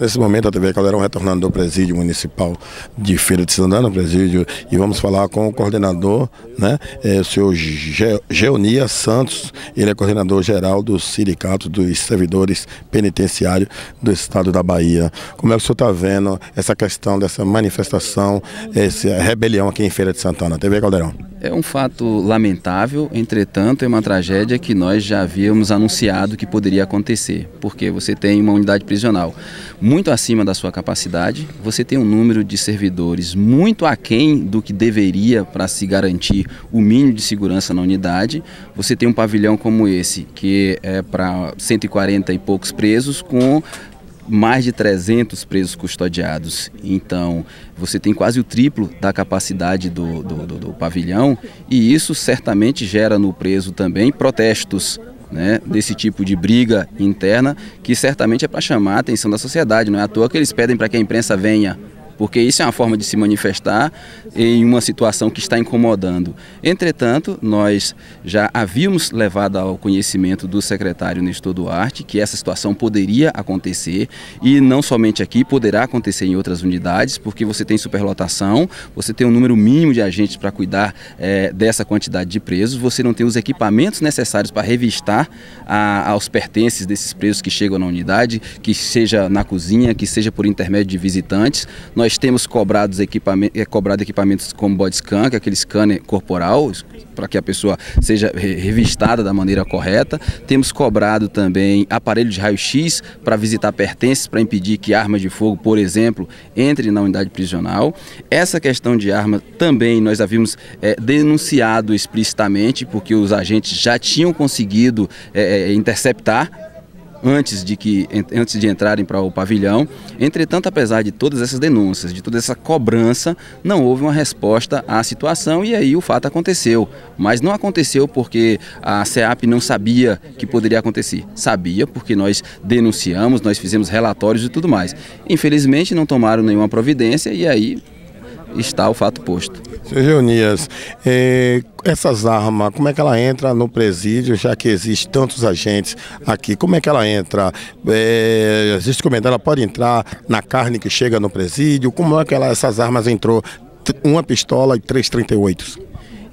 Nesse momento, a TV Caldeirão retornando do presídio municipal de Feira de Santana, presídio, e vamos falar com o coordenador, né, é, o senhor Ge Geonia Santos, ele é coordenador geral do Sindicato dos Servidores Penitenciários do Estado da Bahia. Como é que o senhor está vendo essa questão dessa manifestação, essa rebelião aqui em Feira de Santana? TV Caldeirão. É um fato lamentável, entretanto, é uma tragédia que nós já havíamos anunciado que poderia acontecer, porque você tem uma unidade prisional muito acima da sua capacidade, você tem um número de servidores muito aquém do que deveria para se garantir o mínimo de segurança na unidade, você tem um pavilhão como esse, que é para 140 e poucos presos, com mais de 300 presos custodiados. Então, você tem quase o triplo da capacidade do, do, do, do pavilhão, e isso certamente gera no preso também protestos. Né, desse tipo de briga interna que certamente é para chamar a atenção da sociedade, não é à toa que eles pedem para que a imprensa venha porque isso é uma forma de se manifestar em uma situação que está incomodando. Entretanto, nós já havíamos levado ao conhecimento do secretário Nestor Duarte que essa situação poderia acontecer e não somente aqui, poderá acontecer em outras unidades, porque você tem superlotação, você tem um número mínimo de agentes para cuidar é, dessa quantidade de presos, você não tem os equipamentos necessários para revistar a, aos pertences desses presos que chegam na unidade, que seja na cozinha, que seja por intermédio de visitantes. Nós nós temos cobrados equipamento, é, eh, cobrado equipamentos como body scan, que é aquele scanner corporal, para que a pessoa seja revistada da maneira correta. Temos cobrado também aparelho de raio-x para visitar pertences, para impedir que armas de fogo, por exemplo, entre na unidade prisional. Essa questão de arma também nós havíamos é, denunciado explicitamente, porque os agentes já tinham conseguido é, interceptar antes de que antes de entrarem para o pavilhão. Entretanto, apesar de todas essas denúncias, de toda essa cobrança, não houve uma resposta à situação e aí o fato aconteceu. Mas não aconteceu porque a CEAP não sabia que poderia acontecer. Sabia porque nós denunciamos, nós fizemos relatórios e tudo mais. Infelizmente não tomaram nenhuma providência e aí está o fato posto. Seu Geonias, eh, é, essas armas, como é que ela entra no presídio, já que existem tantos agentes aqui? Como é que ela entra? Eh, existe comentário, é ela pode entrar na carne que chega no presídio? Como é que ela, essas armas entrou? Uma pistola e três 38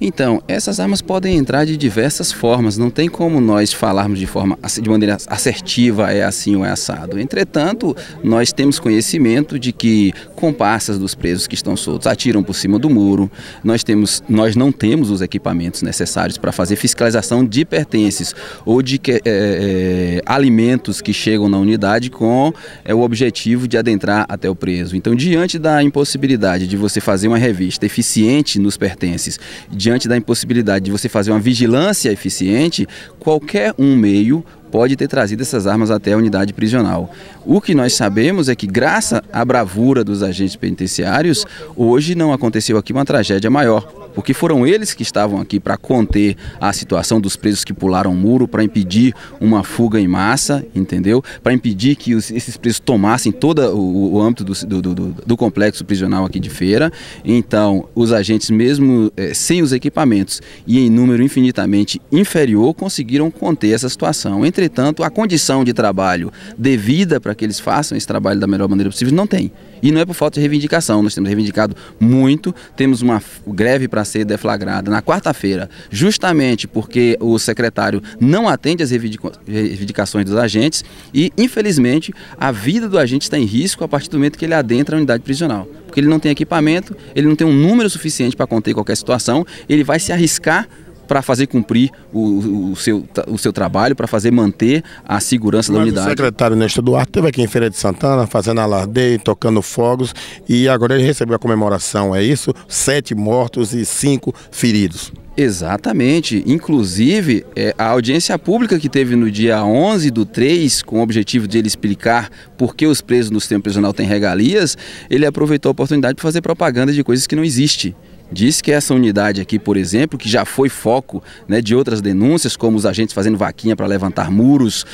então, essas armas podem entrar de diversas formas, não tem como nós falarmos de forma de maneira assertiva, é assim ou é assado. Entretanto, nós temos conhecimento de que comparsas dos presos que estão soltos atiram por cima do muro. Nós temos nós não temos os equipamentos necessários para fazer fiscalização de pertences ou de é, é, alimentos que chegam na unidade com é, o objetivo de adentrar até o preso. Então, diante da impossibilidade de você fazer uma revista eficiente nos pertences, de diante da impossibilidade de você fazer uma vigilância eficiente, qualquer um meio pode ter trazido essas armas até a unidade prisional. O que nós sabemos é que, graças à bravura dos agentes penitenciários, hoje não aconteceu aqui uma tragédia maior porque foram eles que estavam aqui para conter a situação dos presos que pularam o muro, para impedir uma fuga em massa, entendeu? Para impedir que os, esses presos tomassem todo o, o âmbito do, do, do, do, complexo prisional aqui de Feira. Então, os agentes, mesmo é, sem os equipamentos e em número infinitamente inferior, conseguiram conter essa situação. Entretanto, a condição de trabalho devida para que eles façam esse trabalho da melhor maneira possível não tem. E não é por falta de reivindicação, nós temos reivindicado muito, temos uma greve para ser deflagrada na quarta-feira, justamente porque o secretário não atende às reivindicações dos agentes e, infelizmente, a vida do agente está em risco a partir do momento que ele adentra a unidade prisional. Porque ele não tem equipamento, ele não tem um número suficiente para conter qualquer situação, ele vai se arriscar para fazer cumprir o, o, seu, o seu trabalho, para fazer manter a segurança Mas da unidade. O secretário Néstor Duarte esteve aqui em Feira de Santana, fazendo alardeio, tocando fogos, e agora ele recebeu a comemoração, é isso? Sete mortos e cinco feridos. Exatamente. Inclusive, é, a audiência pública que teve no dia 11 do 3, com o objetivo de ele explicar por que os presos no sistema prisional têm regalias, ele aproveitou a oportunidade para fazer propaganda de coisas que não existem. Diz que essa unidade aqui, por exemplo, que já foi foco né, de outras denúncias, como os agentes fazendo vaquinha para levantar muros,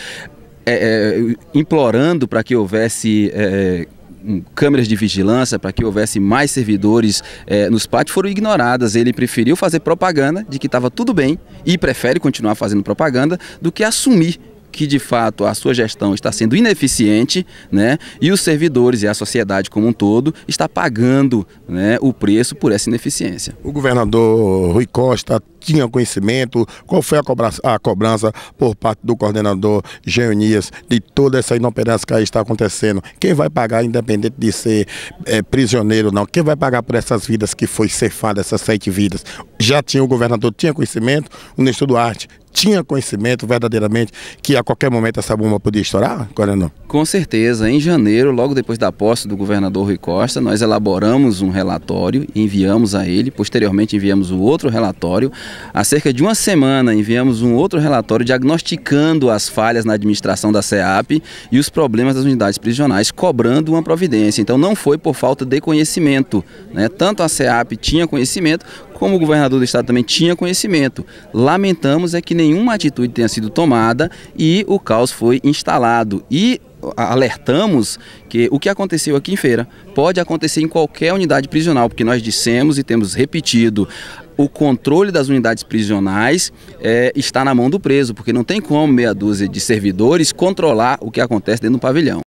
é, é, implorando para que houvesse é, câmeras de vigilância para que houvesse mais servidores é, nos pátios foram ignoradas. Ele preferiu fazer propaganda de que estava tudo bem e prefere continuar fazendo propaganda do que assumir que de fato a sua gestão está sendo ineficiente, né? E os servidores e a sociedade como um todo está pagando né, o preço por essa ineficiência. O governador Rui Costa tinha conhecimento, qual foi a cobrança, a cobrança por parte do coordenador Geonias de toda essa inoperância que aí está acontecendo? Quem vai pagar, independente de ser é, prisioneiro ou não? Quem vai pagar por essas vidas que foi cefada, essas sete vidas? Já tinha o governador, tinha conhecimento, o do Duarte tinha conhecimento verdadeiramente que a qualquer momento essa bomba podia estourar, Coronel? Com certeza. Em janeiro, logo depois da posse do governador Rui Costa, nós elaboramos um relatório, enviamos a ele, posteriormente enviamos o outro relatório Há cerca de uma semana enviamos um outro relatório diagnosticando as falhas na administração da SEAP e os problemas das unidades prisionais, cobrando uma providência. Então não foi por falta de conhecimento. Né? Tanto a SEAP tinha conhecimento, como o governador do estado também tinha conhecimento. Lamentamos é que nenhuma atitude tenha sido tomada e o caos foi instalado. E alertamos que o que aconteceu aqui em Feira pode acontecer em qualquer unidade prisional, porque nós dissemos e temos repetido o controle das unidades prisionais é, está na mão do preso, porque não tem como meia dúzia de servidores controlar o que acontece dentro do pavilhão.